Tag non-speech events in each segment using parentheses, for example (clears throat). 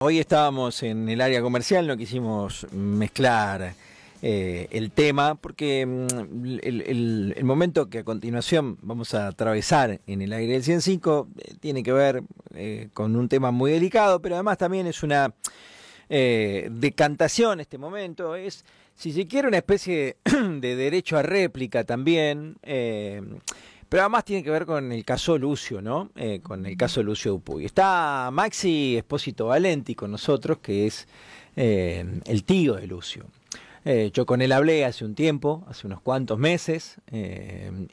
Hoy estábamos en el área comercial, no quisimos mezclar eh, el tema, porque mm, el, momento que a continuación vamos a atravesar en el aire del 105 eh, tiene que ver eh, con un tema muy delicado, pero además también es una decantación este momento, es si se quiere una especie (clears throat) de derecho a réplica también. Pero además tiene que ver con el caso Lucio, ¿no? Eh, con el caso Lucio Dupuy. Está Maxi Espósito Valenti con nosotros, que es eh, el tío de Lucio. Eh, yo con él hablé hace un tiempo, hace unos cuantos meses,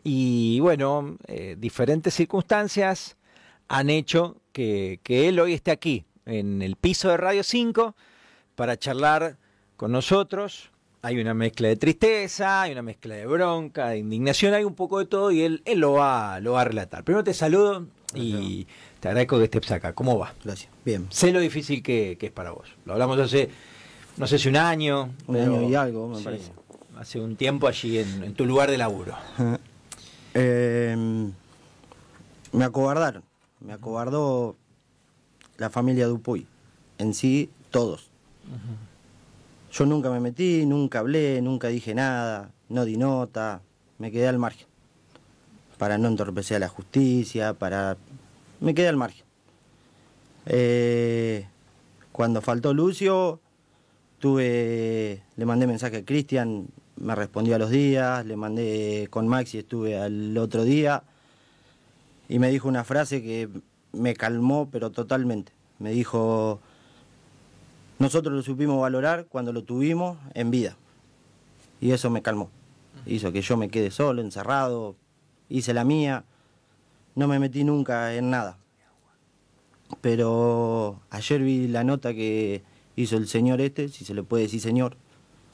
y bueno, diferentes circunstancias han hecho que, que él hoy esté aquí, en el piso de Radio 5, para charlar con nosotros, hay una mezcla de tristeza, hay una mezcla de bronca, de indignación, hay un poco de todo y él, lo, va, lo va a relatar. Primero te saludo y te agradezco que estés acá. ¿Cómo va? Gracias. Bien. Sé lo difícil que, es para vos. Lo hablamos hace, no sé si un año. Un año y algo, me parece. Hace un tiempo allí en, tu lugar de laburo. (laughs) Em, me acobardaron. Me acobardó la familia Dupuy. En sí, todos. Yo nunca me metí, nunca hablé, nunca dije nada, no di nota, me quedé al margen. Para no entorpecer a la justicia, para... Me quedé al margen. Eh, cuando faltó Lucio, tuve, le mandé mensaje a Cristian, me respondió a los días, le mandé con Maxi, estuve al otro día, y me dijo una frase que me calmó, pero totalmente. Me dijo, nosotros lo supimos valorar cuando lo tuvimos en vida. Y eso me calmó. Hizo que yo me quede solo, encerrado, hice la mía. No me metí nunca en nada. Pero ayer vi la nota que hizo el señor este, si se le puede decir señor.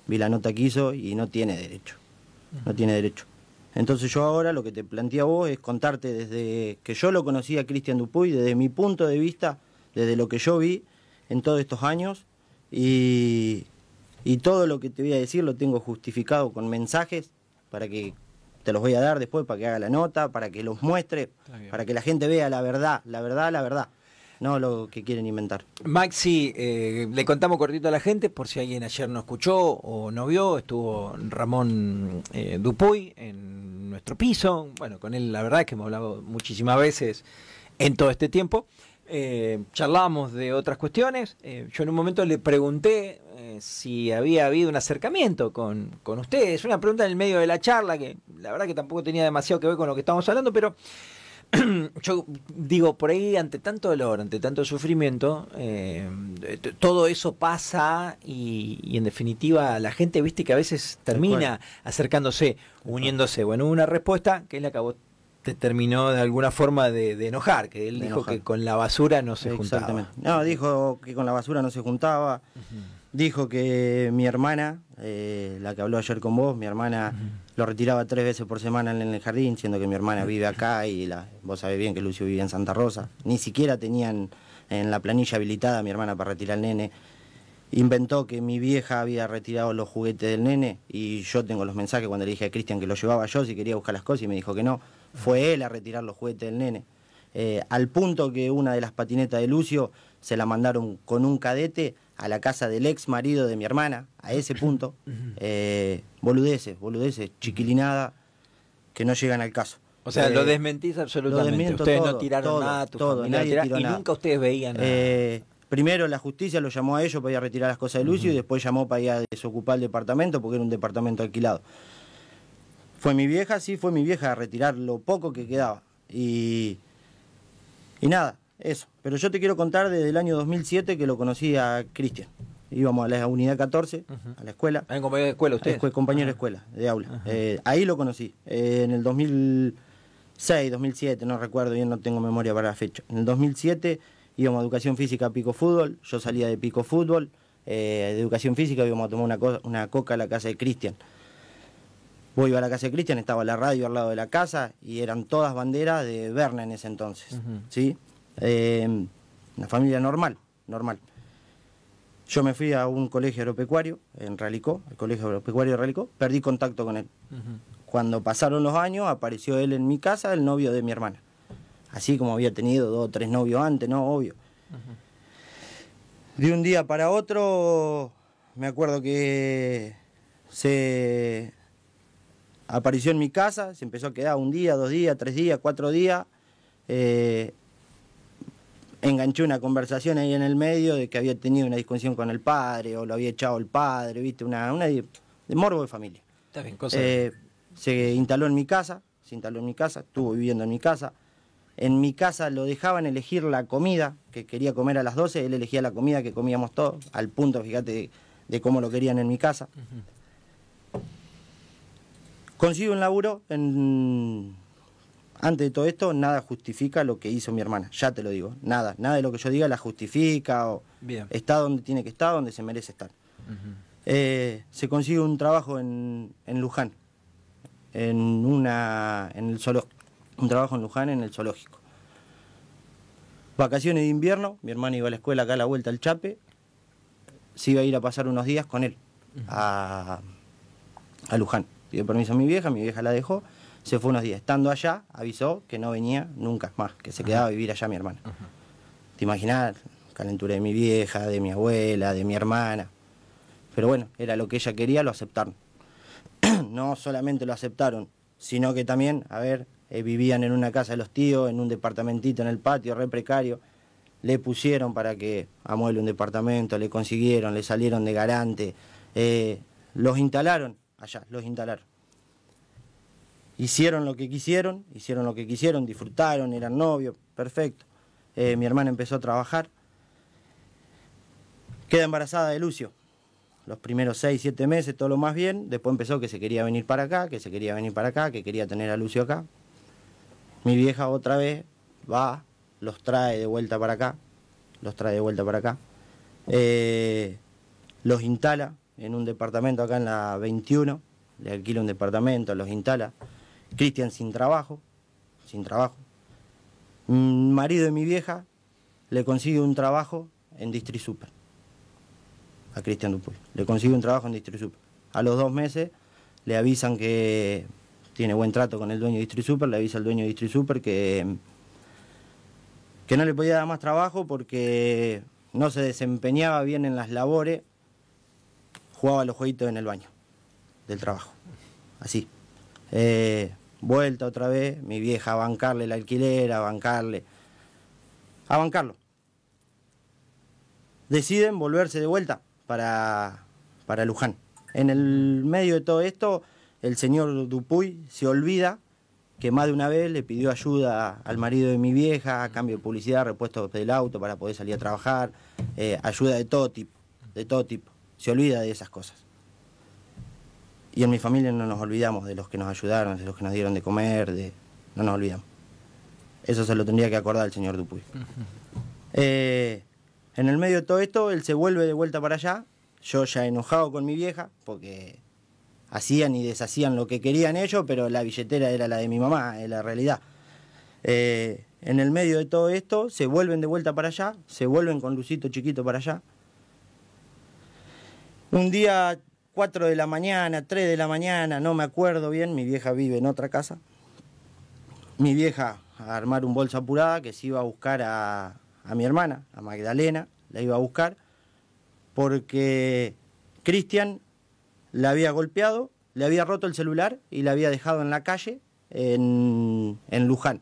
Vi la nota que hizo y no tiene derecho. No tiene derecho. Entonces yo ahora lo que te planteo a vos es contarte desde que yo lo conocí a Cristian Dupuy, desde mi punto de vista, desde lo que yo vi en todos estos años, y, todo lo que te voy a decir lo tengo justificado con mensajes para que te los voy a dar después, para que haga la nota, para que los muestre, para que la gente vea la verdad, la verdad, la verdad. No lo que quieren inventar. Maxi, eh, le contamos cortito a la gente, por si alguien ayer no escuchó o no vio, estuvo Ramón eh, Dupuy en nuestro piso. Bueno, con él la verdad es que hemos hablado muchísimas veces en todo este tiempo eh, charlamos de otras cuestiones. Eh, yo en un momento le pregunté eh, si había habido un acercamiento con, con ustedes. Una pregunta en el medio de la charla que la verdad que tampoco tenía demasiado que ver con lo que estábamos hablando, pero (clears throat) yo digo, por ahí ante tanto dolor, ante tanto sufrimiento, eh, todo eso pasa y, en definitiva la gente, viste que a veces termina acercándose, uniéndose. Bueno, una respuesta que es la que te terminó de alguna forma de, enojar, que él dijo que con la basura no se juntaba. No, dijo que con la basura no se juntaba. Dijo que mi hermana, eh, la que habló ayer con vos, mi hermana lo retiraba tres veces por semana en el jardín, siendo que mi hermana vive acá y la, vos sabés bien que Lucio vive en Santa Rosa. Ni siquiera tenían en la planilla habilitada mi hermana para retirar al nene. Inventó que mi vieja había retirado los juguetes del nene y yo tengo los mensajes cuando le dije a Cristian que los llevaba yo si quería buscar las cosas y me dijo que no. Fue él a retirar los juguetes del nene. Eh, al punto que una de las patinetas de Lucio se la mandaron con un cadete a la casa del ex marido de mi hermana, a ese punto. (laughs) Eh, boludeces, boludeces, chiquilinada, que no llegan al caso. O sea, lo eh, desmentís absolutamente. Lo ustedes no tiraron nada, y nunca ustedes veían nada. Eh, primero la justicia lo llamó a ellos para ir a retirar las cosas de Lucio y después llamó para ir a desocupar el departamento porque era un departamento alquilado. Fue mi vieja, sí, fue mi vieja a retirar lo poco que quedaba. Y, y nada, eso. Pero yo te quiero contar desde el año 2007 que lo conocí a Cristian. Íbamos a la unidad 14, a la escuela. Ah, ¿En compañero de escuela usted? Compañero de escuela, de aula. Eh, ahí lo conocí. Eh, en el 2006, 2007, no recuerdo bien, no tengo memoria para la fecha. En el 2007 íbamos a educación física a Pico Fútbol. Yo salía de Pico Fútbol. Eh, de educación física íbamos a tomar una, una coca a la casa de Cristian voy a la casa de Cristian, estaba la radio al lado de la casa y eran todas banderas de Berna en ese entonces. ¿sí? Em, una familia normal, normal. Yo me fui a un colegio agropecuario en Ralicó, el colegio agropecuario de Ralicó, perdí contacto con él. Cuando pasaron los años, apareció él en mi casa, el novio de mi hermana. Así como había tenido dos o tres novios antes, ¿no? Obvio. De un día para otro, me acuerdo que se apareció en mi casa, se empezó a quedar un día, dos días, tres días, cuatro días. Eh, enganché una conversación ahí en el medio de que había tenido una discusión con el padre o lo había echado el padre, viste, una, de, morbo de familia. Está bien, cosa. Eh, se instaló en mi casa, se instaló en mi casa, estuvo viviendo en mi casa. En mi casa lo dejaban elegir la comida que quería comer a las 12, él elegía la comida que comíamos todos, al punto, fíjate, de, cómo lo querían en mi casa. Consigue un laburo en... Antes de todo esto, nada justifica lo que hizo mi hermana, ya te lo digo, nada, nada de lo que yo diga la justifica o está donde tiene que estar, donde se merece estar. Eh, se consigue un trabajo en, Luján, en una en el zoológico, un trabajo en Luján en el zoológico. Vacaciones de invierno, mi hermana iba a la escuela acá a la vuelta al Chape, se iba a ir a pasar unos días con él a Luján pidió permiso a mi vieja, mi vieja la dejó, se fue unos días. Estando allá, avisó que no venía nunca más, que se quedaba a vivir allá mi hermana. Te imaginas, calentura de mi vieja, de mi abuela, de mi hermana. Pero bueno, era lo que ella quería, lo aceptaron. (clears throat) no solamente lo aceptaron, sino que también, a ver, eh, vivían en una casa de los tíos, en un departamentito en el patio, re precario. Le pusieron para que amueble un departamento, le consiguieron, le salieron de garante, eh, los instalaron allá, los instalaron. Hicieron lo que quisieron, hicieron lo que quisieron, disfrutaron, eran novios, perfecto. Eh, mi hermana empezó a trabajar. Queda embarazada de Lucio. Los primeros seis, siete meses, todo lo más bien. Después empezó que se quería venir para acá, que se quería venir para acá, que quería tener a Lucio acá. Mi vieja otra vez va, los trae de vuelta para acá, los trae de vuelta para acá. Eh, los instala, en un departamento acá en la 21, le alquila un departamento, los instala. Cristian sin trabajo, sin trabajo. Marido de mi vieja le consigue un trabajo en Distri Super. A Cristian Dupuy. Le consigue un trabajo en Distri Super. A los dos meses le avisan que tiene buen trato con el dueño de Distri Super, le avisa al dueño de Distri Super que, que no le podía dar más trabajo porque no se desempeñaba bien en las labores jugaba los jueguitos en el baño del trabajo. Así. Eh, vuelta otra vez, mi vieja a bancarle la alquiler, a bancarle. A bancarlo. Deciden volverse de vuelta para, para Luján. En el medio de todo esto, el señor Dupuy se olvida que más de una vez le pidió ayuda al marido de mi vieja, a cambio de publicidad, repuesto del auto para poder salir a trabajar, eh, ayuda de todo tipo, de todo tipo se olvida de esas cosas. Y en mi familia no nos olvidamos de los que nos ayudaron, de los que nos dieron de comer, de... no nos olvidamos. Eso se lo tendría que acordar el señor Dupuy. Eh, en el medio de todo esto, él se vuelve de vuelta para allá, yo ya enojado con mi vieja, porque hacían y deshacían lo que querían ellos, pero la billetera era la de mi mamá, es la realidad. Eh, en el medio de todo esto, se vuelven de vuelta para allá, se vuelven con Lucito chiquito para allá. Un día 4 de la mañana, 3 de la mañana, no me acuerdo bien, mi vieja vive en otra casa. Mi vieja a armar un bolso apurada que se iba a buscar a, mi hermana, a Magdalena, la iba a buscar, porque Cristian la había golpeado, le había roto el celular y la había dejado en la calle en, en Luján.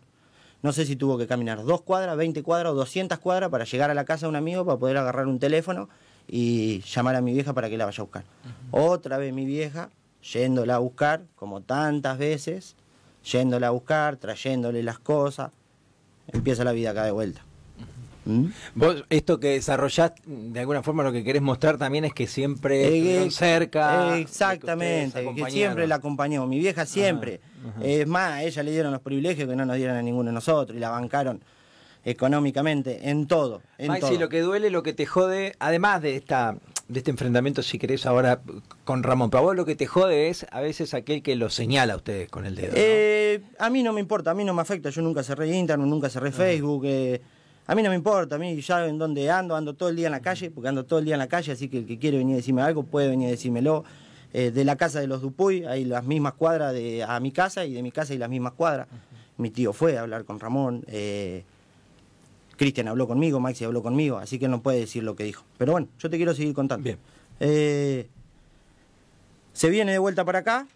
No sé si tuvo que caminar dos cuadras, 20 cuadras o 200 cuadras para llegar a la casa de un amigo para poder agarrar un teléfono y llamar a mi vieja para que la vaya a buscar. Otra vez mi vieja, yéndola a buscar, como tantas veces, yéndola a buscar, trayéndole las cosas, empieza la vida acá de vuelta. ¿Mm? Vos, esto que desarrollás, de alguna forma lo que querés mostrar también es que siempre eh, eh, cerca. exactamente, que, siempre la acompañó. Mi vieja siempre. Es más, ella le dieron los privilegios que no nos dieron a ninguno de nosotros y la bancaron económicamente, en todo. En lo que duele, lo que te jode, además de esta de este enfrentamiento, si querés, ahora con Ramón. Pero vos lo que te jode es a veces aquel que lo señala a ustedes con el dedo. Eh, a mí no me importa, a mí no me afecta. Yo nunca cerré internet, nunca cerré Facebook. Eh, a mí no me importa, a mí ya en donde ando, ando todo el día en la calle, porque ando todo el día en la calle, así que el que quiere venir a decirme algo puede venir a decírmelo. Eh, de la casa de los Dupuy hay las mismas cuadras de, a mi casa y de mi casa hay las mismas cuadras. Mi tío fue a hablar con Ramón. Cristian habló conmigo, Maxi habló conmigo, así que no puede decir lo que dijo. Pero bueno, yo te quiero seguir contando. Bien. Eh, se viene de vuelta para acá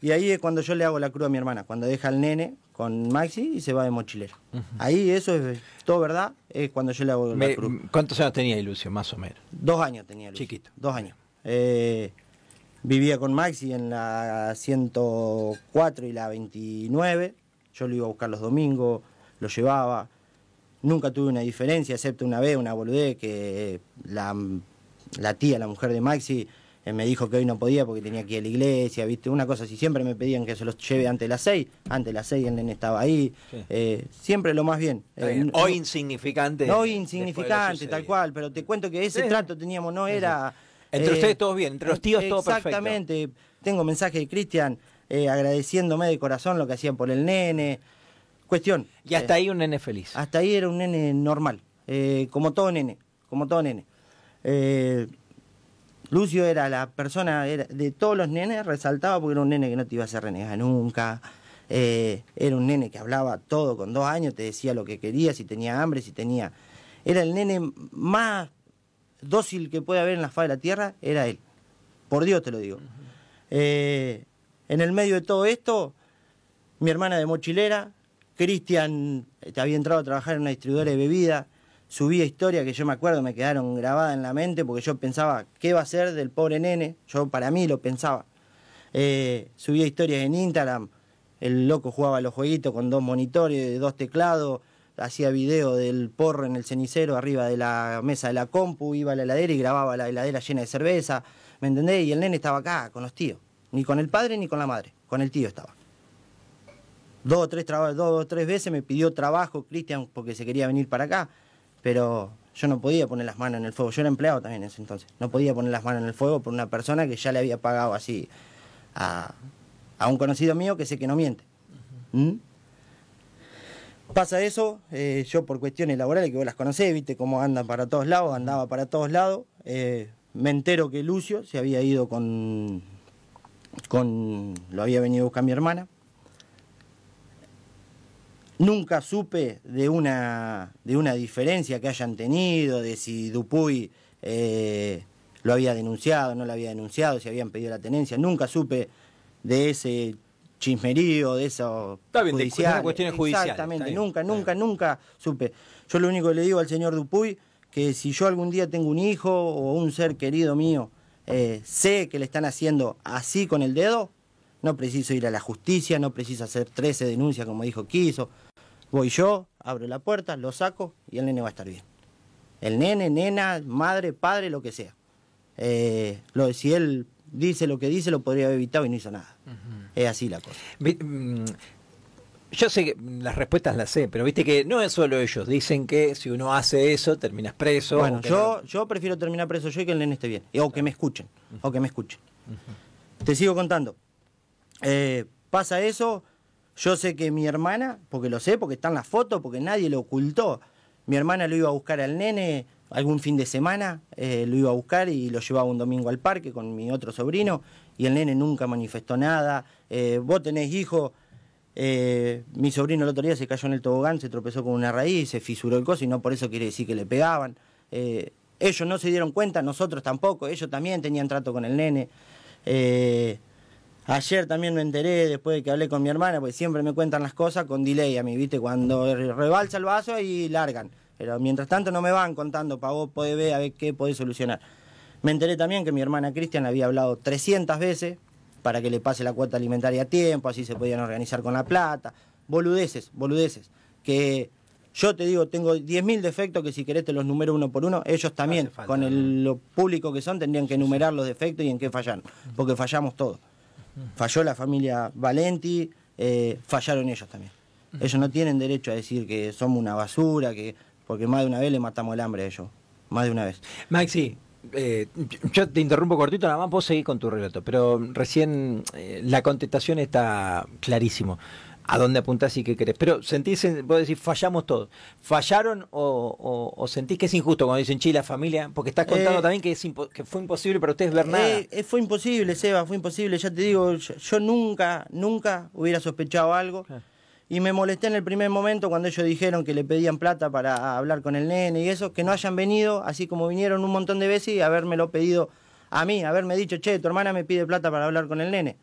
y ahí es cuando yo le hago la cruz a mi hermana, cuando deja al nene con Maxi y se va de mochilero. Ahí eso es todo verdad, es cuando yo le hago la cruz. ¿Cuántos años tenía Lucio, más o menos? Dos años tenía Lucio. Chiquito. Dos años. Eh, vivía con Maxi en la 104 y la 29. Yo lo iba a buscar los domingos, lo llevaba. Nunca tuve una diferencia, excepto una vez, una boludez, que la, la tía, la mujer de Maxi, eh, me dijo que hoy no podía porque tenía que ir a la iglesia, ¿viste? Una cosa así, siempre me pedían que se los lleve antes de las seis, antes de las seis el nene estaba ahí, eh, siempre lo más bien. hoy eh, insignificante. Hoy insignificante, tal cual, pero te cuento que ese trato teníamos, no era... Entre ustedes todos bien, entre los tíos todo perfecto. Exactamente. Tengo mensaje de Cristian agradeciéndome de corazón lo que hacían por el nene. Cuestión. Y hasta ahí un nene feliz. Hasta ahí era un nene normal, eh, como todo nene, como todo nene. Eh, Lucio era la persona, de todos los nenes resaltaba porque era un nene que no te iba a hacer renegar nunca. Eh, era un nene que hablaba todo con dos años, te decía lo que quería, si tenía hambre, si tenía... Era el nene más dócil que puede haber en la faz de la tierra, era él. Por Dios te lo digo. en el medio de todo esto, mi hermana de mochilera, Cristian eh, había entrado a trabajar en una distribuidora de bebida subía historias que yo me acuerdo me quedaron grabadas en la mente porque yo pensaba, ¿qué va a ser del pobre nene? Yo para mí lo pensaba. Eh, subía historias en Instagram, el loco jugaba los jueguitos con dos monitores, dos teclados, hacía video del porro en el cenicero arriba de la mesa de la compu, iba a la heladera y grababa la heladera llena de cerveza, ¿me entendés? Y el nene estaba acá con los tíos, ni con el padre ni con la madre, con el tío estaba dos o tres, dos tres veces me pidió trabajo Cristian porque se quería venir para acá, pero yo no podía poner las manos en el fuego, yo era empleado también en ese entonces, no podía poner las manos en el fuego por una persona que ya le había pagado así a, un conocido mío que sé que no miente. ¿Mm? Pasa eso, eh, yo por cuestiones laborales que vos las conocés, viste cómo andan para todos lados, andaba para todos lados, eh, me entero que Lucio se había ido con, con, lo había venido a buscar mi hermana, Nunca supe de una, de una diferencia que hayan tenido, de si Dupuy eh, lo había denunciado, no lo había denunciado, si habían pedido la tenencia. Nunca supe de ese chismerío, de eso. cuestiones judiciales. Exactamente, nunca, nunca, nunca supe. Yo lo único que le digo al señor Dupuy, que si yo algún día tengo un hijo o un ser querido mío, eh, sé que le están haciendo así con el dedo, no preciso ir a la justicia, no preciso hacer 13 denuncias como dijo Quiso. Voy yo, abro la puerta, lo saco y el nene va a estar bien. El nene, nena, madre, padre, lo que sea. Eh, lo, si él dice lo que dice, lo podría haber evitado y no hizo nada. Es así la cosa. Mm, yo sé que las respuestas las sé, pero viste que no es solo ellos. Dicen que si uno hace eso, terminas preso. Bueno, yo, yo prefiero terminar preso yo y que el nene esté bien. O que me escuchen. O que me escuchen. Te sigo contando. Eh, pasa eso, yo sé que mi hermana, porque lo sé, porque están las fotos, porque nadie lo ocultó. Mi hermana lo iba a buscar al nene algún fin de semana, eh, lo iba a buscar y lo llevaba un domingo al parque con mi otro sobrino y el nene nunca manifestó nada. Eh, vos tenés hijo, eh, mi sobrino el otro día se cayó en el tobogán, se tropezó con una raíz, se fisuró el coso y no por eso quiere decir que le pegaban. ellos no se dieron cuenta, nosotros tampoco, ellos también tenían trato con el nene. Ayer también me enteré, después de que hablé con mi hermana, porque siempre me cuentan las cosas con delay a mí, ¿viste? Cuando rebalsa el vaso y largan. Pero mientras tanto no me van contando, para vos podés ver a ver qué podés solucionar. Me enteré también que mi hermana Cristian había hablado 300 veces para que le pase la cuota alimentaria a tiempo, así se podían organizar con la plata. Boludeces, boludeces. Que yo te digo, tengo 10.000 defectos que si querés te los número uno por uno. Ellos también, con lo público que son, tendrían que enumerar los defectos y en qué fallan, porque fallamos todos. Falló la familia Valenti, eh, fallaron ellos también. Ellos no tienen derecho a decir que somos una basura, que porque más de una vez le matamos el hambre a ellos. Más de una vez. Maxi, eh, yo te interrumpo cortito, nada más vos seguís con tu relato, pero recién eh, la contestación está clarísimo a dónde apuntás y qué querés. Pero sentís, puedo decir, fallamos todos. ¿Fallaron o, sentís que es injusto cuando dicen, Chile la familia? Porque estás contando eh, también que, fue imposible para ustedes ver eh, nada. Eh, fue imposible, Seba, fue imposible. Ya te digo, yo, nunca, nunca hubiera sospechado algo. Y me molesté en el primer momento cuando ellos dijeron que le pedían plata para hablar con el nene y eso, que no hayan venido, así como vinieron un montón de veces y habérmelo pedido a mí, haberme dicho, che, tu hermana me pide plata para hablar con el nene.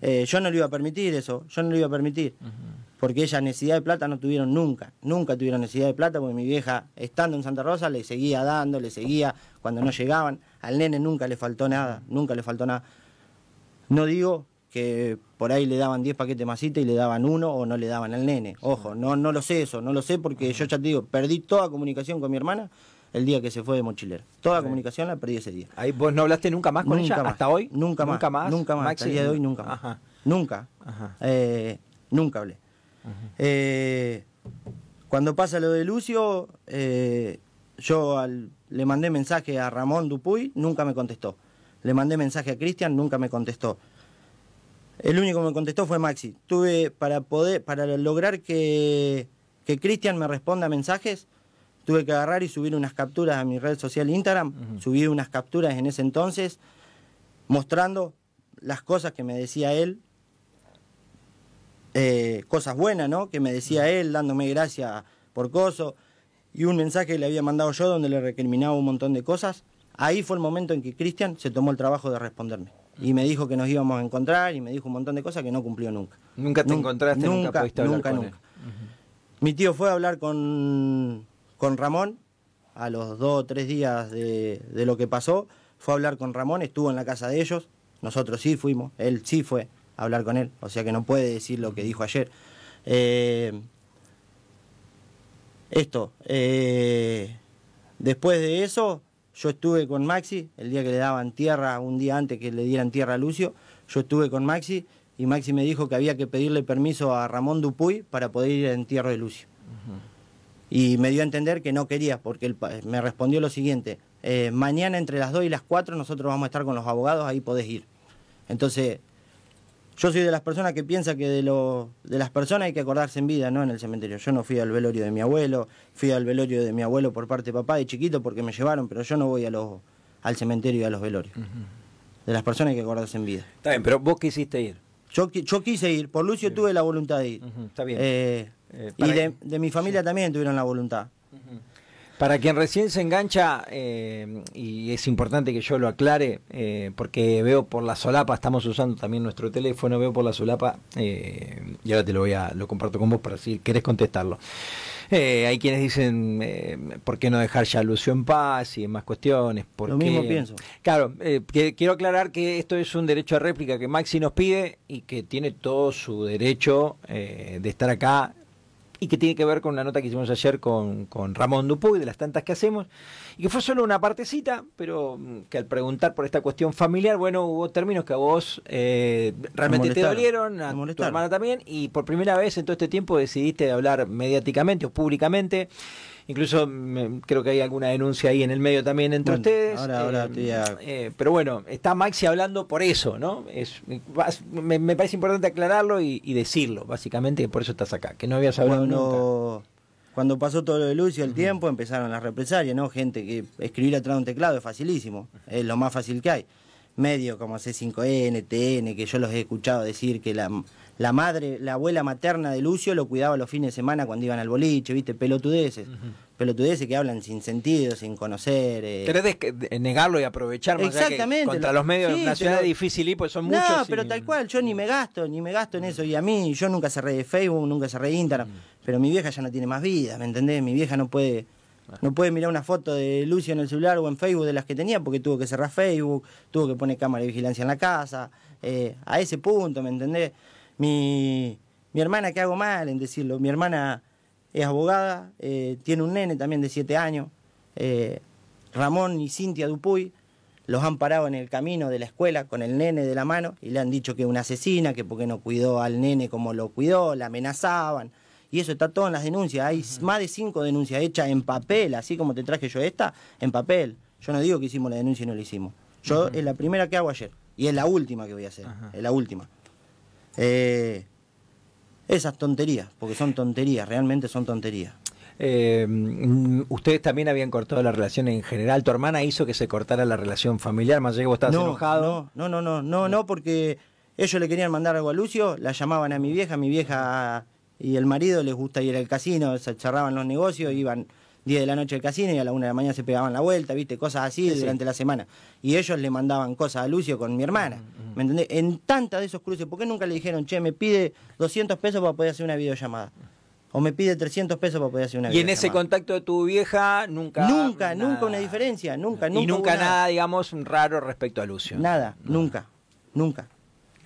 Eh, yo no le iba a permitir eso, yo no le iba a permitir. Porque ella necesidad de plata no tuvieron nunca, nunca tuvieron necesidad de plata, porque mi vieja, estando en Santa Rosa, le seguía dando, le seguía cuando no llegaban. Al nene nunca le faltó nada, nunca le faltó nada. No digo que por ahí le daban 10 paquetes de masita y le daban uno o no le daban al nene. Ojo, no, no lo sé eso, no lo sé porque yo ya te digo, perdí toda comunicación con mi hermana el día que se fue de mochilero. Toda comunicación la perdí ese día. Ahí vos no hablaste nunca más con ella hasta hoy. Nunca, más. Nunca más. de hoy nunca más. Nunca. Eh, nunca hablé. Eh, cuando pasa lo de Lucio, eh, yo le mandé mensaje a Ramón Dupuy, nunca me contestó. Le mandé mensaje a Cristian, nunca me contestó. El único que me contestó fue Maxi. Tuve para poder, para lograr que, que Cristian me responda mensajes, tuve que agarrar y subir unas capturas a mi red social Instagram, subí unas capturas en ese entonces, mostrando las cosas que me decía él, eh, cosas buenas, ¿no? Que me decía él, dándome gracias por coso, y un mensaje que le había mandado yo donde le recriminaba un montón de cosas. Ahí fue el momento en que Cristian se tomó el trabajo de responderme. Y me dijo que nos íbamos a encontrar y me dijo un montón de cosas que no cumplió nunca. Nunca te encontraste, nunca, nunca Nunca, nunca. Mi tío fue a hablar con, con Ramón, a los dos o tres días de, lo que pasó, fue a hablar con Ramón, estuvo en la casa de ellos, nosotros sí fuimos, él sí fue a hablar con él, o sea que no puede decir lo que dijo ayer. Eh, esto, eh, después de eso, yo estuve con Maxi, el día que le daban tierra, un día antes que le dieran tierra a Lucio, yo estuve con Maxi y Maxi me dijo que había que pedirle permiso a Ramón Dupuy para poder ir al entierro de Lucio y me dio a entender que no querías, porque me respondió lo siguiente, eh, mañana entre las 2 y las 4 nosotros vamos a estar con los abogados, ahí podés ir. Entonces, yo soy de las personas que piensa que de, lo, de las personas hay que acordarse en vida, ¿no? En el cementerio. Yo no fui al velorio de mi abuelo, fui al velorio de mi abuelo por parte de papá de chiquito porque me llevaron, pero yo no voy a al cementerio y a los velorios. De las personas hay que acordarse en vida. Está bien, pero vos quisiste ir. Yo, yo quise ir, por Lucio tuve la voluntad de ir. está bien. Eh, eh, y de, mi familia también tuvieron la voluntad. Para quien recién se engancha, eh, y es importante que yo lo aclare, eh, porque veo por la solapa, estamos usando también nuestro teléfono, veo por la solapa, eh, y ahora te lo voy a, lo comparto con vos para si querés contestarlo. hay quienes dicen, ¿por qué no dejar ya Lucio en paz y más cuestiones? lo mismo pienso. Claro, quiero aclarar que esto es un derecho a réplica que Maxi nos pide y que tiene todo su derecho de estar acá y que tiene que ver con una nota que hicimos ayer con, con, Ramón Dupuy, de las tantas que hacemos, y que fue solo una partecita, pero mm, que al preguntar por esta cuestión familiar, bueno, hubo términos que a vos eh, realmente te dolieron, a tu hermana también, y por primera vez en todo este tiempo decidiste hablar mediáticamente o públicamente. Incluso creo que hay alguna denuncia ahí en el medio también entre ustedes. Ahora, ahora, eh, eh, pero bueno, está Maxi hablando por eso, ¿no? Es, me, parece importante aclararlo y, decirlo, básicamente, que por eso estás acá, que no habías hablado nunca cuando pasó todo lo de Lucio, el tiempo, empezaron las represalias, ¿no? Gente que escribir atrás de un teclado es facilísimo, es lo más fácil que hay. Medio como C5N, TN, que yo los he escuchado decir que la, la madre, la abuela materna de Lucio lo cuidaba los fines de semana cuando iban al boliche, ¿viste? Pelotudeces. Pelotudeces que hablan sin sentido, sin conocer. crees eh. Querés negarlo y aprovecharlo? Exactamente. contra los medios sí, de ciudad difícil y pues son muchos. No, pero tal cual, yo ni me mm. gasto, ni me gasto en mm. eso. Y a mí, yo nunca cerré de Facebook, nunca cerré Instagram. Mm. Pero mi vieja ya no tiene más vida, ¿me entendés? Mi vieja no puede. No puede mirar una foto de Lucio en el celular o en Facebook de las que tenía porque tuvo que cerrar Facebook, tuvo que poner cámara de vigilancia en la casa, eh, a ese punto, ¿me entendés? Mi, hermana, que hago mal en decirlo, mi hermana es abogada, eh, tiene un nene también de 7 años. Eh, Ramón y Cintia Dupuy los han parado en el camino de la escuela con el nene de la mano y le han dicho que es una asesina, que porque no cuidó al nene como lo cuidó, la amenazaban. Y eso está todo en las denuncias. Hay más de cinco denuncias hechas en papel, así como te traje yo esta, en papel. Yo no digo que hicimos la denuncia y no la hicimos. Yo es la primera que hago ayer y es la última que voy a hacer. Es la última. Eh, esas tonterías, porque son tonterías, realmente son tonterías. Em, mm, ustedes también habían cortado la relación en general. ¿Tu hermana hizo que se cortara la relación familiar? Más llegó que vos no, enojado. No, no, no, no, no, no, porque ellos le querían mandar algo a Lucio, la llamaban a mi vieja, mi vieja y el marido les gusta ir al casino, se charraban los negocios, iban 10 de la noche al casino y a la 1 de la mañana se pegaban la vuelta, viste, cosas así durante la semana. Y ellos le mandaban cosas a Lucio con mi hermana, mm, mm. ¿me entendés? En tantas de esos cruces, ¿por qué nunca le dijeron, che, me pide 200 pesos para poder hacer una videollamada? O me pide 300 pesos para poder hacer una Y en ese contacto de tu vieja, nunca. Nunca, nunca una diferencia, nunca, nunca. Y nunca nada, digamos, raro respecto a Lucio. Nada, nunca, nunca.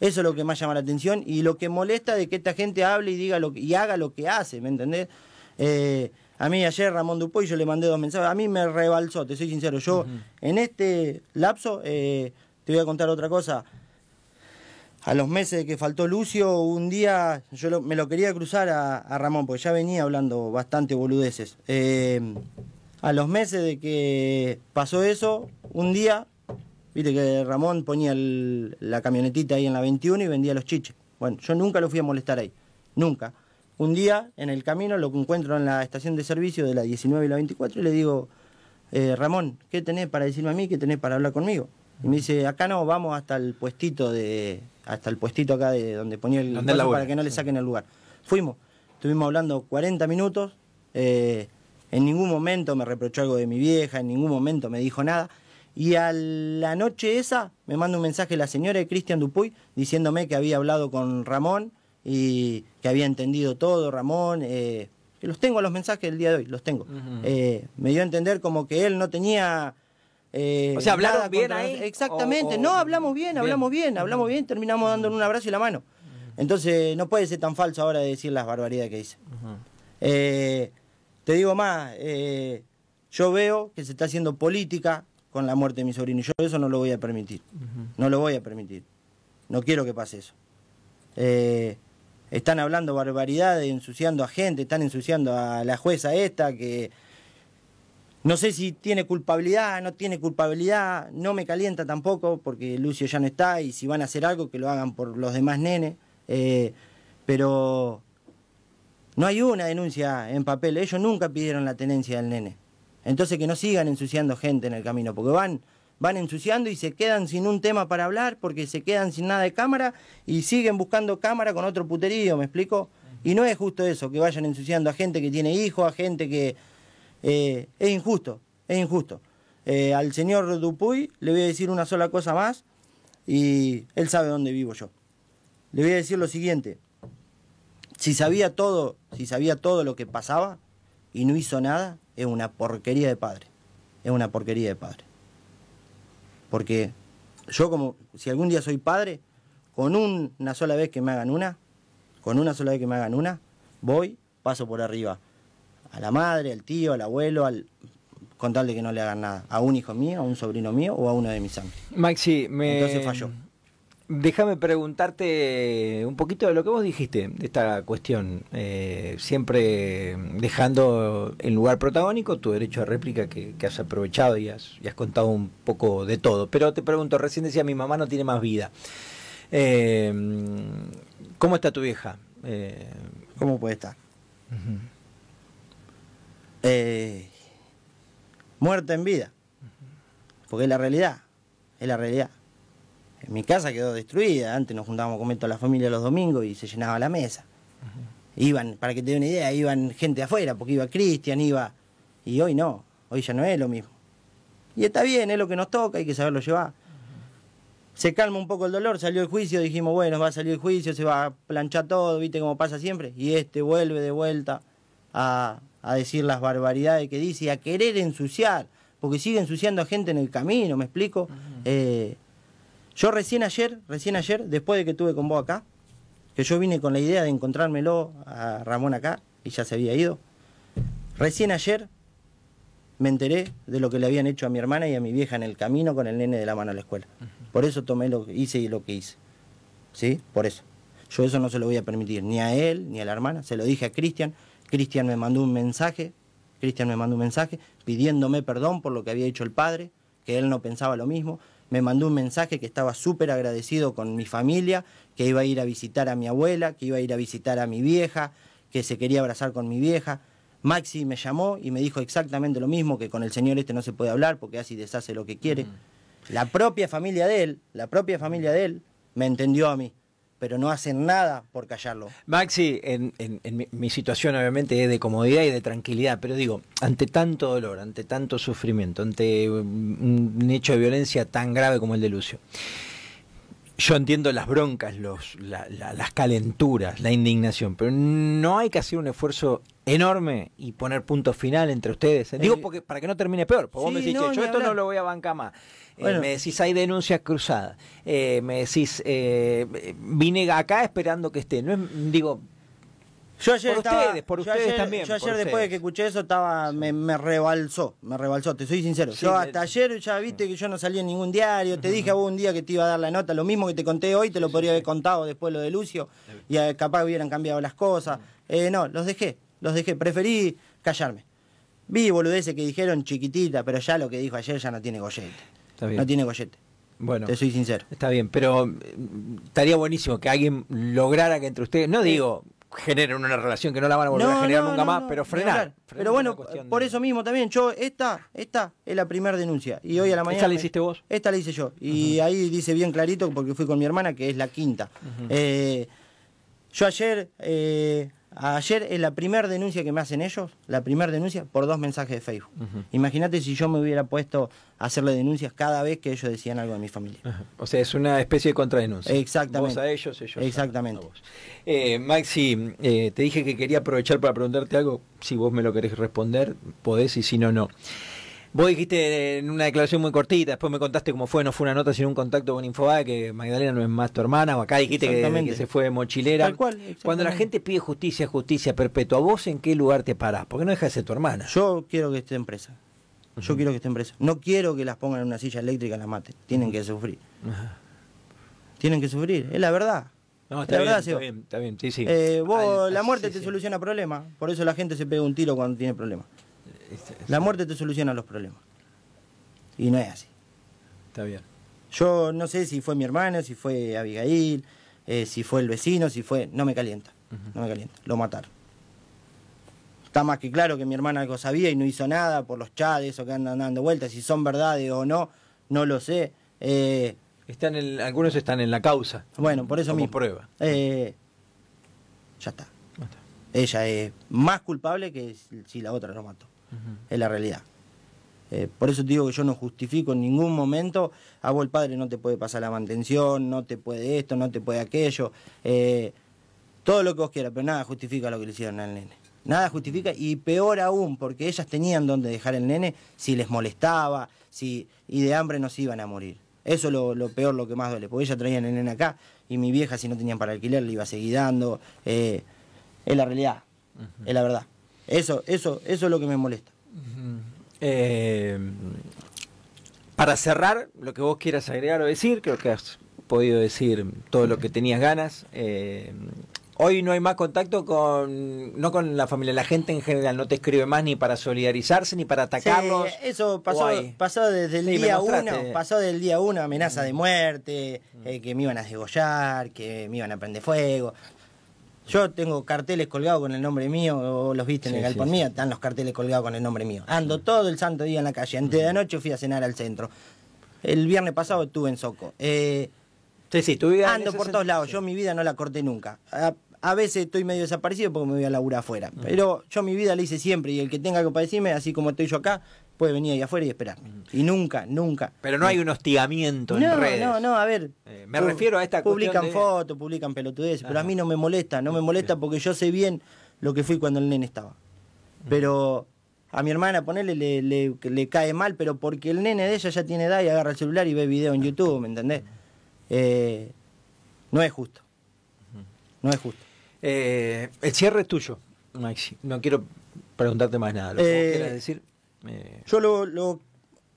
Eso es lo que más llama la atención y lo que molesta de que esta gente hable y diga lo y haga lo que hace, ¿me entendés? Eh, a mí ayer Ramón Dupuy yo le mandé dos mensajes. A mí me rebalsó, te soy sincero. Yo en este lapso, eh, te voy a contar otra cosa. A los meses de que faltó Lucio, un día yo me lo quería cruzar a, Ramón, porque ya venía hablando bastante boludeces. Eh, a los meses de que pasó eso, un día, viste que Ramón ponía la camionetita ahí en la 21 y vendía los chiches. Bueno, yo nunca lo fui a molestar ahí, nunca un día en el camino lo encuentro en la estación de servicio de la 19 y la 24 y le digo, eh, Ramón, ¿qué tenés para decirme a mí? ¿Qué tenés para hablar conmigo? Y me dice, acá no, vamos hasta el puestito de, hasta el puestito acá de donde ponía el para que no le saquen el lugar. Fuimos, estuvimos hablando 40 minutos, eh, en ningún momento me reprochó algo de mi vieja, en ningún momento me dijo nada. Y a la noche esa me manda un mensaje la señora de Cristian Dupuy diciéndome que había hablado con Ramón, y que había entendido todo, Ramón. Eh, que los tengo los mensajes del día de hoy, los tengo. Eh, me dio a entender como que él no tenía... Eh, o sea, hablaron bien ahí. Exactamente, no, hablamos bien, hablamos bien, hablamos bien, terminamos dándole un abrazo y la mano. Entonces no puede ser tan falso ahora de decir las barbaridades que hice te digo más, yo veo que se está haciendo política con la muerte de mi sobrino y yo eso no lo voy a permitir. No lo voy a permitir. No quiero que pase eso. Eh, están hablando barbaridades, ensuciando a gente, están ensuciando a la jueza esta que no sé si tiene culpabilidad, no tiene culpabilidad, no me calienta tampoco porque Lucio ya no está y si van a hacer algo que lo hagan por los demás nenes, eh, pero no hay una denuncia en papel, ellos nunca pidieron la tenencia del nene. Entonces que no sigan ensuciando gente en el camino, porque van van ensuciando y se quedan sin un tema para hablar porque se quedan sin nada de cámara y siguen buscando cámara con otro puterío, ¿me explico? Y no es justo eso, que vayan ensuciando a gente que tiene hijos, a gente que... Eh, es injusto, es injusto. Eh, al señor Dupuy le voy a decir una sola cosa más y él sabe dónde vivo yo. Le voy a decir lo siguiente, si sabía todo, si sabía todo lo que pasaba y no hizo nada, es una porquería de padre, es una porquería de padre. Porque yo como, si algún día soy padre, con una sola vez que me hagan una, con una sola vez que me hagan una, voy, paso por arriba. A la madre, al tío, al abuelo, al con tal de que no le hagan nada. A un hijo mío, a un sobrino mío o a uno de mis amigos. Maxi, me... Entonces falló. Déjame preguntarte un poquito de lo que vos dijiste, de esta cuestión, eh, siempre dejando en lugar protagónico tu derecho a réplica que, has aprovechado y has, contado un poco de todo. Pero te pregunto, recién decía, mi mamá no tiene más vida. Eh, ¿Cómo está tu vieja? Eh, ¿Cómo puede estar? muerta en vida, porque es la realidad, es la realidad mi casa quedó destruida. Antes nos juntábamos con toda la familia los domingos y se llenaba la mesa. Iban, para que te dé una idea, iban gente de afuera, porque iba Cristian, iba. Y hoy no, hoy ya no es lo mismo. Y está bien, es lo que nos toca, hay que saberlo llevar. Se calma un poco el dolor, salió el juicio, dijimos, bueno, va a salir el juicio, se va a planchar todo, viste cómo pasa siempre. Y este vuelve de vuelta a, a decir las barbaridades que dice y a querer ensuciar, porque sigue ensuciando a gente en el camino, ¿me explico? eh, yo recién ayer, recién ayer, después de que tuve con vos acá, que yo vine con la idea de encontrármelo a Ramón acá y ya se había ido, recién ayer me enteré de lo que le habían hecho a mi hermana y a mi vieja en el camino con el nene de la mano a la escuela. Por eso tomé lo que hice y lo que hice. ¿Sí? Por eso. Yo eso no se lo voy a permitir, ni a él, ni a la hermana. Se lo dije a Cristian. Cristian me mandó un mensaje. Cristian me mandó un mensaje pidiéndome perdón por lo que había hecho el padre, que él no pensaba lo mismo me mandó un mensaje que estaba súper agradecido con mi familia, que iba a ir a visitar a mi abuela, que iba a ir a visitar a mi vieja, que se quería abrazar con mi vieja. Maxi me llamó y me dijo exactamente lo mismo, que con el señor este no se puede hablar porque así deshace lo que quiere. Mm. La propia familia de él, la propia familia de él, me entendió a mí pero no hacen nada por callarlo. Maxi, en, mi, situación obviamente es de comodidad y de tranquilidad, pero digo, ante tanto dolor, ante tanto sufrimiento, ante un hecho de violencia tan grave como el de Lucio, yo entiendo las broncas, las calenturas, la indignación, pero no hay que hacer un esfuerzo enorme y poner punto final entre ustedes. ¿eh? Digo eh, porque para que no termine peor, porque vos me decís, yo esto no lo voy a bancar más. Eh, me decís, hay denuncias cruzadas. me decís, vine acá esperando que esté. No es, digo, yo ayer por ustedes, por ustedes también. Yo ayer después de que escuché eso estaba, me, me, rebalsó, me rebalsó, te soy sincero. yo hasta ayer ya viste mm. que yo no salí en ningún diario, te dije un día que te iba a dar la nota, lo mismo que te conté hoy, te lo podría haber contado después lo de Lucio, y capaz hubieran cambiado las cosas. Mm. no, los dejé, los dejé, preferí callarme. Vi boludeces que dijeron chiquitita, pero ya lo que dijo ayer ya no tiene gollete. No tiene gollete. Bueno, te soy sincero. Está bien, pero eh, estaría buenísimo que alguien lograra que entre ustedes, no digo generen una relación que no la van a volver a generar nunca más, pero frenar. pero bueno, por eso mismo también, yo, esta, esta es la primera denuncia. Y hoy a la mañana. ¿Esta la hiciste vos? Esta la hice yo. Y ahí dice bien clarito, porque fui con mi hermana, que es la quinta. Eh, yo ayer eh, Ayer es eh, la primera denuncia que me hacen ellos, la primera denuncia por dos mensajes de Facebook. Imagínate si yo me hubiera puesto a hacerle denuncias cada vez que ellos decían algo de mi familia. O sea, es una especie de contradenuncia. Exactamente. a ellos, Exactamente. Eh, Maxi, eh, te dije que quería aprovechar para preguntarte algo. Si vos me lo querés responder, podés y si no, no. Vos dijiste en una declaración muy cortita, después me contaste cómo fue, no fue una nota, sino un contacto con Infobae, que Magdalena no es más tu hermana, o acá dijiste que, se fue mochilera. cual. Cuando la gente pide justicia, justicia perpetua, ¿vos en qué lugar te parás? Porque no dejas de ser tu hermana. Yo quiero que esté en presa. Yo quiero que esté en presa. No quiero que las pongan en una silla eléctrica y las maten. Tienen que sufrir. Tienen que sufrir. Es la verdad. No, está, la bien, está bien, sí, sí. Eh, vos, la muerte te soluciona problemas. Por eso la gente se pega un tiro cuando tiene problemas. Este, la muerte te soluciona los problemas. Y no es así. Está bien. Yo no sé si fue mi hermano, si fue Abigail, eh, si fue el vecino, si fue... No me calienta, no me calienta. Lo mataron. Está más que claro que mi hermana algo sabía y no hizo nada por los chades o que andan dando vueltas. Si son verdades o no, no lo sé. Eh, están algunos están en la causa. Bueno, por eso mismo. prueba. Eh, ya está. Ella es más culpable que si la otra lo mató es la realidad. Eh, por eso te digo que yo no justifico en ningún momento, a vos el padre no te puede pasar la mantención, no te puede esto, no te puede aquello, eh, todo lo que vos quieras, pero nada justifica lo que le hicieron al nene. Nada justifica y peor aún, porque ellas tenían donde dejar el nene si les molestaba, si, y de hambre no iban a morir. Eso es lo, peor, lo que más duele, porque ella traían el nene acá y mi vieja si no tenían para alquiler le iba a seguir dando. Eh, es la realidad, es la verdad. Eso, eso, eso es lo que me molesta. Eh, para cerrar, lo que vos quieras agregar o decir, creo que has podido decir todo lo que tenías ganas. Eh, hoy no hay más contacto con, no con la familia, la gente en general no te escribe más ni para solidarizarse ni para atacarlos. eso pasó, pasó desde el día uno, pasó del día uno, amenaza de muerte, eh, que me iban a degollar, que me iban a prender fuego. Yo tengo carteles colgados con el nombre mío, o los viste en el galpón mío, están los carteles colgados con el nombre mío. Ando todo el santo día en la calle. Antes de la noche fui a cenar al centro. El viernes pasado estuve en Soco. Eh, sí, sí, ando por todos lados. Yo mi vida no la corté nunca. A, veces estoy medio desaparecido porque me voy a laburar afuera. Pero yo mi vida la hice siempre y el que tenga que para decirme, así como estoy yo acá, puede venir ahí afuera y esperarme. Y nunca, nunca. Pero no, hay un hostigamiento no, en redes. No, no, a ver. Eh, me refiero a esta Publican de... fotos, publican pelotudeces, pero a mí no me molesta, no me molesta porque yo sé bien lo que fui cuando el nene estaba. Pero a mi hermana, ponerle, le, cae mal, pero porque el nene de ella ya tiene edad y agarra el celular y ve video en YouTube, ¿me entendés? Eh, no es justo. No es justo. Eh, el cierre es tuyo, Maxi. No quiero preguntarte más nada. ¿Lo eh, decir? Eh, yo lo,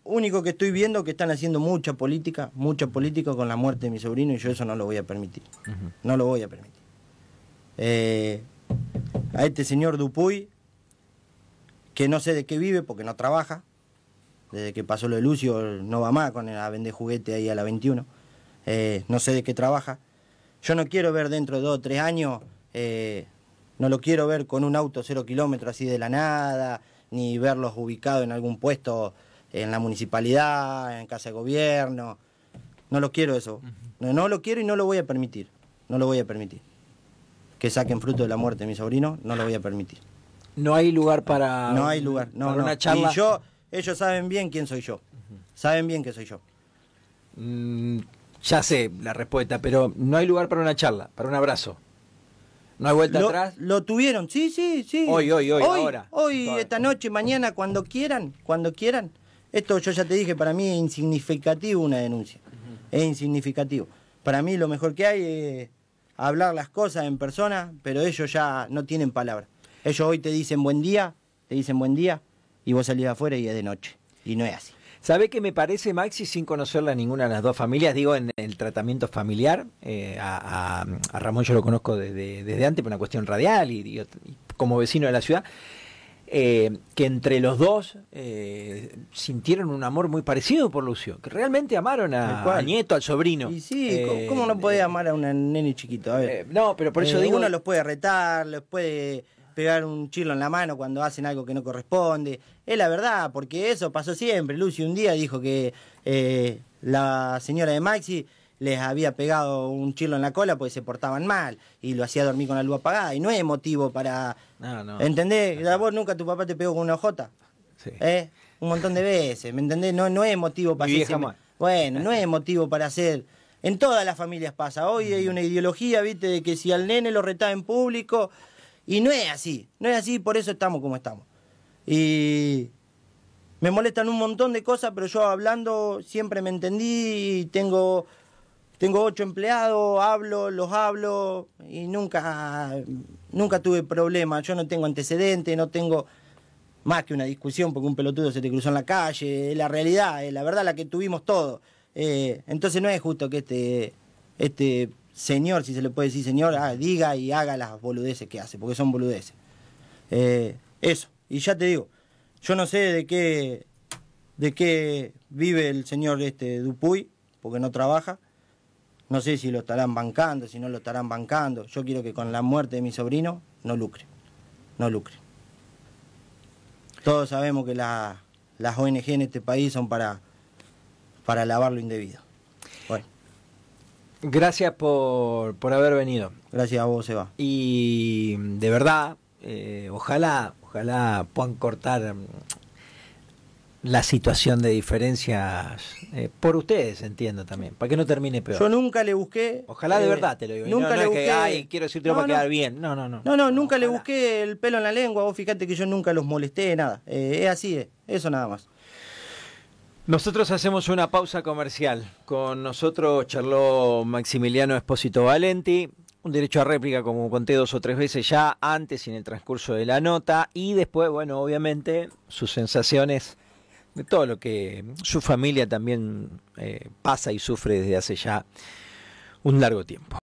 único que estoy viendo que están haciendo mucha política, mucha política con la muerte de mi sobrino y yo eso no lo voy a permitir. No lo voy a permitir. Eh, a este señor Dupuy, que no sé de qué vive porque no trabaja, desde que pasó lo de Lucio no va más con a vender juguete ahí a la 21, eh, no sé de qué trabaja. Yo no quiero ver dentro de dos o tres años, no lo quiero ver con un auto cero kilómetros así de la nada, ni verlos ubicados en algún puesto en la municipalidad, en casa de gobierno. No lo quiero eso. No, lo quiero y no lo voy a permitir. No lo voy a permitir. Que saquen fruto de la muerte de mi sobrino, no lo voy a permitir. No hay lugar para. No hay lugar. No, para Una charla. Y yo, ellos saben bien quién soy yo. Saben bien que soy yo. Mm, ya sé la respuesta, pero no hay lugar para una charla, para un abrazo. No hay vuelta atrás. Lo tuvieron, sí, sí, sí. Hoy, hoy, hoy, ahora. Hoy, esta noche, mañana, cuando quieran, cuando quieran. Esto yo ya te dije, para mí es insignificativo una denuncia. Es insignificativo. Para mí lo mejor que hay es hablar las cosas en persona, pero ellos ya no tienen palabra. Ellos hoy te dicen buen día, te dicen buen día, y vos salís afuera y es de noche. Y no es así. ¿Sabe que me parece, Maxi, sin conocerla a ninguna de las dos familias? Digo, en el tratamiento familiar, eh, a, Ramón yo lo conozco desde, antes por una cuestión radial y, como vecino de la ciudad. Eh, que entre los dos eh, sintieron un amor muy parecido por Lucio, que realmente amaron al nieto, al sobrino. Y sí, ¿cómo no puede amar a un nene chiquito? no, pero por eso digo. Uno los puede retar, los puede pegar un chilo en la mano cuando hacen algo que no corresponde, es la verdad, porque eso pasó siempre. Lucy un día dijo que eh, la señora de Maxi les había pegado un chilo en la cola porque se portaban mal y lo hacía dormir con la luz apagada. Y no es motivo para. No, no. ¿Entendés? Vos nunca tu papá te pegó con una hojota. Sí. ¿eh? Un montón de veces, ¿me entendés? No, no es motivo para hacer. Bueno, no es motivo para hacer. En todas las familias pasa. Hoy hay mm. una ideología, viste, de que si al nene lo retaba en público. Y no es así. No es así, por eso estamos como estamos. Y me molestan un montón de cosas, pero yo hablando siempre me entendí tengo, tengo ocho empleados, hablo, los hablo y nunca, nunca tuve problemas. Yo no tengo antecedentes, no tengo más que una discusión porque un pelotudo se te cruzó en la calle, es la realidad, es la verdad la que tuvimos todos. Eh, entonces no es justo que este, este señor, si se le puede decir señor, ah, diga y haga las boludeces que hace, porque son boludeces. Eh, eso. Y ya te digo, yo no sé de qué, de qué vive el señor este Dupuy, porque no trabaja. No sé si lo estarán bancando, si no lo estarán bancando. Yo quiero que con la muerte de mi sobrino no lucre. No lucre. Todos sabemos que las ONG en este país son para, para lavar lo indebido. Bueno. Gracias por, haber venido. Gracias a vos, Seba. Y de verdad, eh, ojalá, ojalá puedan cortar mm, la situación de diferencias eh, por ustedes, entiendo también, para que no termine peor. Yo nunca le busqué. Ojalá de eh, verdad te lo digo. Nunca le busqué. quiero decirte no, para quedar bien. No, no, no. No, no, nunca le busqué el pelo en la lengua. Vos fíjate que yo nunca los molesté, nada. Eh, es así, eso nada más. Nosotros hacemos una pausa comercial. Con nosotros charló Maximiliano Espósito Valenti un derecho a réplica, como conté dos o tres veces ya antes y en el transcurso de la nota. Y después, bueno, obviamente, sus sensaciones de todo lo que su familia también eh, pasa y sufre desde hace ya un largo tiempo.